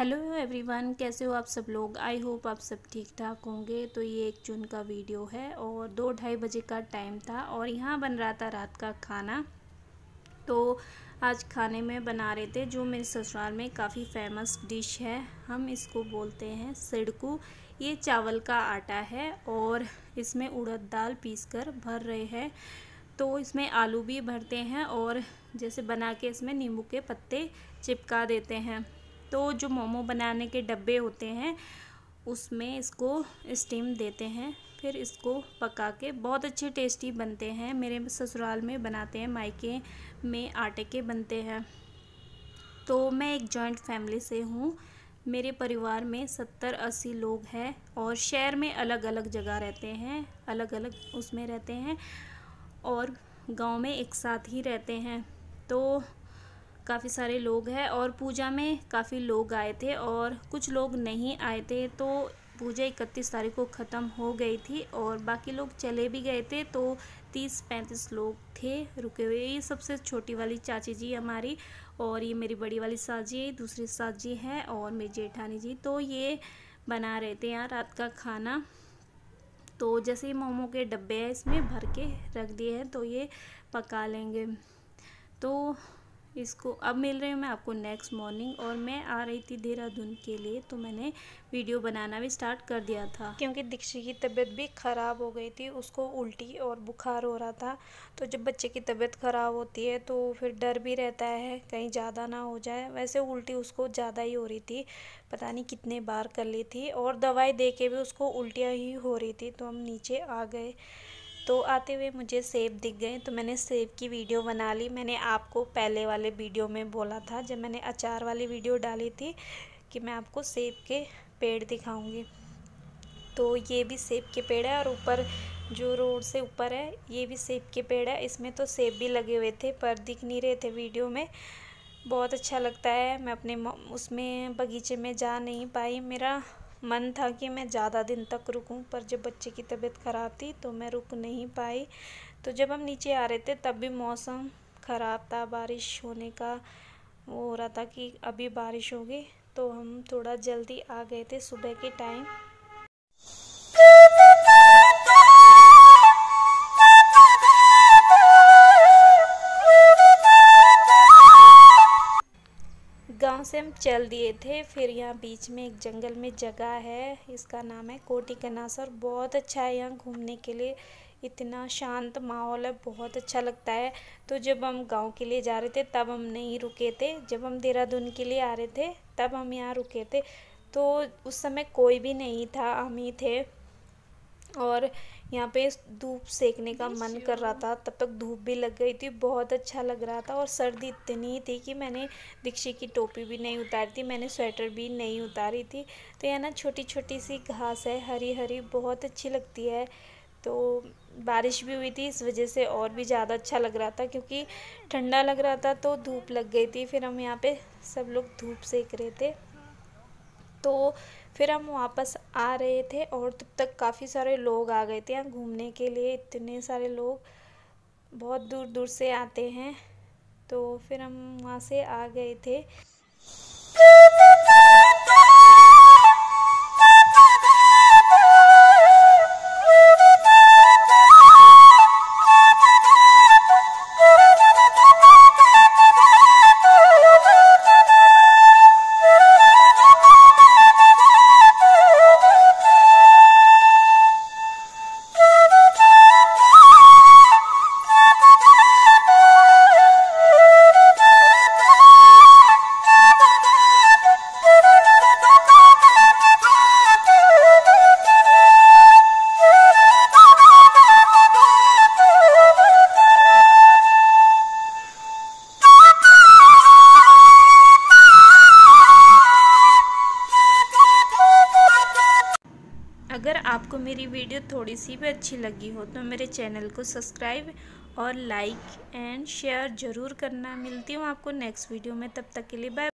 hello everyone कैसे हो आप सब लोग आई होप आप सब ठीक ठाक होंगे तो ये एक जून का वीडियो है और दो ढाई बजे का टाइम था और यहाँ बन रहा था रात का खाना तो आज खाने में बना रहे थे जो मेरे ससुराल में काफ़ी फेमस डिश है हम इसको बोलते हैं सिड़कू ये चावल का आटा है और इसमें उड़द दाल पीस कर भर रहे हैं तो इसमें आलू भी भरते हैं और जैसे बना के इसमें नींबू के पत्ते चिपका देते हैं तो जो मोमो बनाने के डब्बे होते हैं उसमें इसको स्टीम देते हैं फिर इसको पका के बहुत अच्छे टेस्टी बनते हैं मेरे ससुराल में बनाते हैं मायके में आटे के बनते हैं तो मैं एक जॉइंट फैमिली से हूँ मेरे परिवार में सत्तर अस्सी लोग हैं और शहर में अलग अलग जगह रहते हैं अलग अलग उसमें रहते हैं और गांव में एक साथ ही रहते हैं तो काफ़ी सारे लोग हैं और पूजा में काफ़ी लोग आए थे और कुछ लोग नहीं आए थे तो पूजा इकतीस तारीख को ख़त्म हो गई थी और बाकी लोग चले भी गए थे तो तीस पैंतीस लोग थे रुके हुए ये सबसे छोटी वाली चाची जी हमारी और ये मेरी बड़ी वाली साजी दूसरी साजी है और मेरी जेठानी जी तो ये बना रहे थे यहाँ रात का खाना तो जैसे ही मोमो के डब्बे हैं इसमें भर के रख दिए हैं तो ये पका लेंगे तो इसको अब मिल रहे हैं मैं आपको नेक्स्ट मॉर्निंग और मैं आ रही थी देहरादून के लिए तो मैंने वीडियो बनाना भी स्टार्ट कर दिया था क्योंकि दीक्षित की तबीयत भी ख़राब हो गई थी उसको उल्टी और बुखार हो रहा था तो जब बच्चे की तबीयत ख़राब होती है तो फिर डर भी रहता है कहीं ज़्यादा ना हो जाए वैसे उल्टी उसको ज़्यादा ही हो रही थी पता नहीं कितने बार कर ली थी और दवाई दे के भी उसको उल्टियाँ ही हो रही थी तो हम नीचे आ गए तो आते हुए मुझे सेब दिख गए तो मैंने सेब की वीडियो बना ली मैंने आपको पहले वाले वीडियो में बोला था जब मैंने अचार वाली वीडियो डाली थी कि मैं आपको सेब के पेड़ दिखाऊंगी तो ये भी सेब के पेड़ है और ऊपर जो रोड से ऊपर है ये भी सेब के पेड़ है इसमें तो सेब भी लगे हुए थे पर दिख नहीं रहे थे वीडियो में बहुत अच्छा लगता है मैं अपने उसमें बगीचे में जा नहीं पाई मेरा मन था कि मैं ज़्यादा दिन तक रुकूं पर जब बच्चे की तबीयत ख़राब थी तो मैं रुक नहीं पाई तो जब हम नीचे आ रहे थे तब भी मौसम ख़राब था बारिश होने का वो हो रहा था कि अभी बारिश होगी तो हम थोड़ा जल्दी आ गए थे सुबह के टाइम हम चल दिए थे फिर यहाँ बीच में एक जंगल में जगह है इसका नाम है कोटी कनासर बहुत अच्छा है यहाँ घूमने के लिए इतना शांत माहौल है बहुत अच्छा लगता है तो जब हम गांव के लिए जा रहे थे तब हम नहीं रुके थे जब हम देहरादून के लिए आ रहे थे तब हम यहाँ रुके थे तो उस समय कोई भी नहीं था हम ही थे और यहाँ पे धूप सेकने का मन कर रहा था तब तक धूप भी लग गई थी बहुत अच्छा लग रहा था और सर्दी इतनी थी कि मैंने दीक्षित की टोपी भी नहीं उतारी थी मैंने स्वेटर भी नहीं उतारी थी तो यह ना छोटी छोटी सी घास है हरी हरी बहुत अच्छी लगती है तो बारिश भी हुई थी इस वजह से और भी ज़्यादा अच्छा लग रहा था क्योंकि ठंडा लग रहा था तो धूप लग गई थी फिर हम यहाँ पे सब लोग धूप सेक रहे थे तो फिर हम वापस आ रहे थे और तब तक काफ़ी सारे लोग आ गए थे यहाँ घूमने के लिए इतने सारे लोग बहुत दूर दूर से आते हैं तो फिर हम वहाँ से आ गए थे आपको मेरी वीडियो थोड़ी सी भी अच्छी लगी हो तो मेरे चैनल को सब्सक्राइब और लाइक एंड शेयर ज़रूर करना मिलती हूँ आपको नेक्स्ट वीडियो में तब तक के लिए बाय